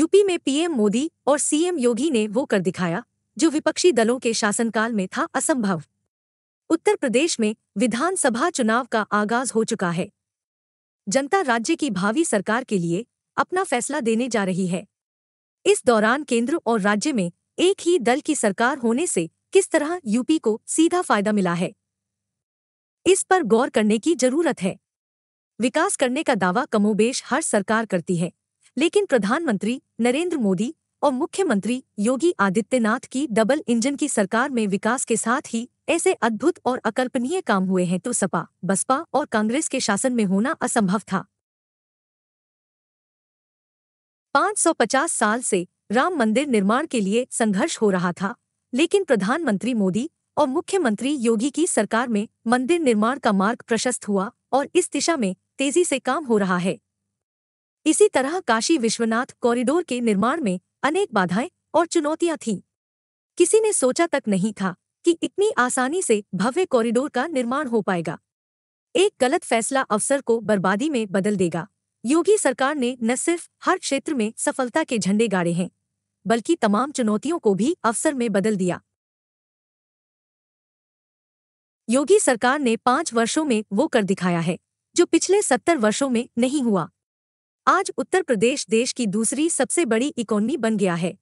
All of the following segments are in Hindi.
यूपी में पीएम मोदी और सीएम योगी ने वो कर दिखाया जो विपक्षी दलों के शासनकाल में था असंभव उत्तर प्रदेश में विधानसभा चुनाव का आगाज हो चुका है जनता राज्य की भावी सरकार के लिए अपना फैसला देने जा रही है इस दौरान केंद्र और राज्य में एक ही दल की सरकार होने से किस तरह यूपी को सीधा फायदा मिला है इस पर गौर करने की जरूरत है विकास करने का दावा कमोबेश हर सरकार करती है लेकिन प्रधानमंत्री नरेंद्र मोदी और मुख्यमंत्री योगी आदित्यनाथ की डबल इंजन की सरकार में विकास के साथ ही ऐसे अद्भुत और अकल्पनीय काम हुए हैं तो सपा बसपा और कांग्रेस के शासन में होना असंभव था 550 साल से राम मंदिर निर्माण के लिए संघर्ष हो रहा था लेकिन प्रधानमंत्री मोदी और मुख्यमंत्री योगी की सरकार में मंदिर निर्माण का मार्ग प्रशस्त हुआ और इस दिशा में तेजी से काम हो रहा है इसी तरह काशी विश्वनाथ कॉरिडोर के निर्माण में अनेक बाधाएं और चुनौतियां थीं किसी ने सोचा तक नहीं था कि इतनी आसानी से भव्य कॉरिडोर का निर्माण हो पाएगा एक गलत फैसला अवसर को बर्बादी में बदल देगा योगी सरकार ने न सिर्फ हर क्षेत्र में सफलता के झंडे गाड़े हैं बल्कि तमाम चुनौतियों को भी अवसर में बदल दिया योगी सरकार ने पांच वर्षों में वो कर दिखाया है जो पिछले सत्तर वर्षों में नहीं हुआ आज उत्तर प्रदेश देश की दूसरी सबसे बड़ी इकोनॉमी बन गया है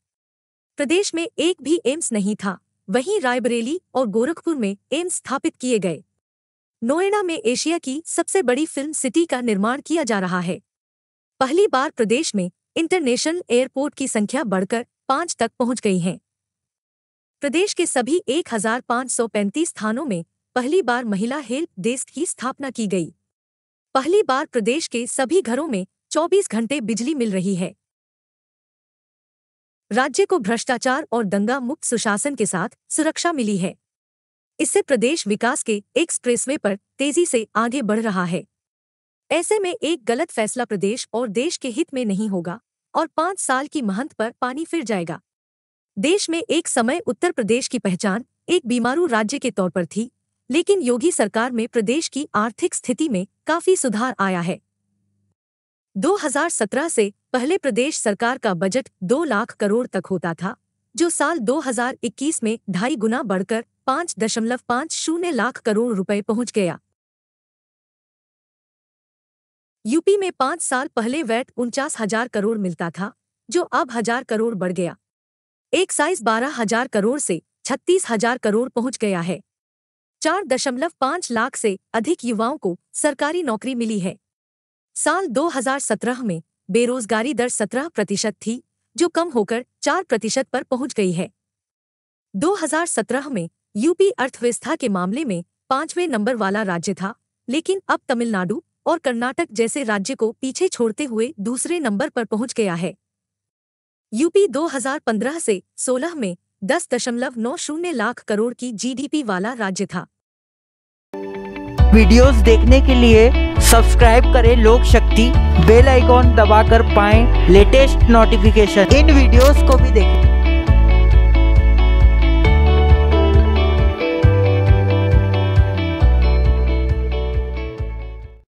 प्रदेश में एक भी एम्स नहीं था वहीं रायबरेली और गोरखपुर में एम्स स्थापित किए गए नोएडा में एशिया की सबसे बड़ी फिल्म सिटी का निर्माण किया जा रहा है पहली बार प्रदेश में इंटरनेशनल एयरपोर्ट की संख्या बढ़कर पांच तक पहुंच गई है प्रदेश के सभी 1,535 स्थानों में पहली बार महिला हेल्प डेस्क की स्थापना की गई पहली बार प्रदेश के सभी घरों में 24 घंटे बिजली मिल रही है राज्य को भ्रष्टाचार और दंगा मुक्त सुशासन के साथ सुरक्षा मिली है इससे प्रदेश विकास के एक्सप्रेसवे पर तेजी से आगे बढ़ रहा है ऐसे में एक गलत फैसला प्रदेश और देश के हित में नहीं होगा और पांच साल की महंत पर पानी फिर जाएगा देश में एक समय उत्तर प्रदेश की पहचान एक बीमारू राज्य के तौर पर थी लेकिन योगी सरकार में प्रदेश की आर्थिक स्थिति में काफी सुधार आया है 2017 से पहले प्रदेश सरकार का बजट दो लाख करोड़ तक होता था जो साल 2021 में ढाई गुना बढ़कर पाँच दशमलव पाँच शून्य लाख करोड़ रुपए पहुंच गया यूपी में पाँच साल पहले वैट उनचास हजार करोड़ मिलता था जो अब हजार करोड़ बढ़ गया एक साइज बारह हजार करोड़ से छत्तीस हजार करोड़ पहुंच गया है चार दशमलव पाँच लाख से अधिक युवाओं को सरकारी नौकरी मिली है साल 2017 में बेरोजगारी दर 17 प्रतिशत थी जो कम होकर 4 प्रतिशत पर पहुंच गई है 2017 में यूपी अर्थव्यवस्था के मामले में पांचवें नंबर वाला राज्य था लेकिन अब तमिलनाडु और कर्नाटक जैसे राज्य को पीछे छोड़ते हुए दूसरे नंबर पर पहुंच गया है यूपी 2015 से 16 में दस दशमलव नौ शून्य लाख करोड़ की जीडीपी वाला राज्य था वीडियोस देखने के लिए सब्सक्राइब करें लोक शक्ति बेल आइकॉन दबाकर पाएं लेटेस्ट नोटिफिकेशन इन वीडियोस को भी देखें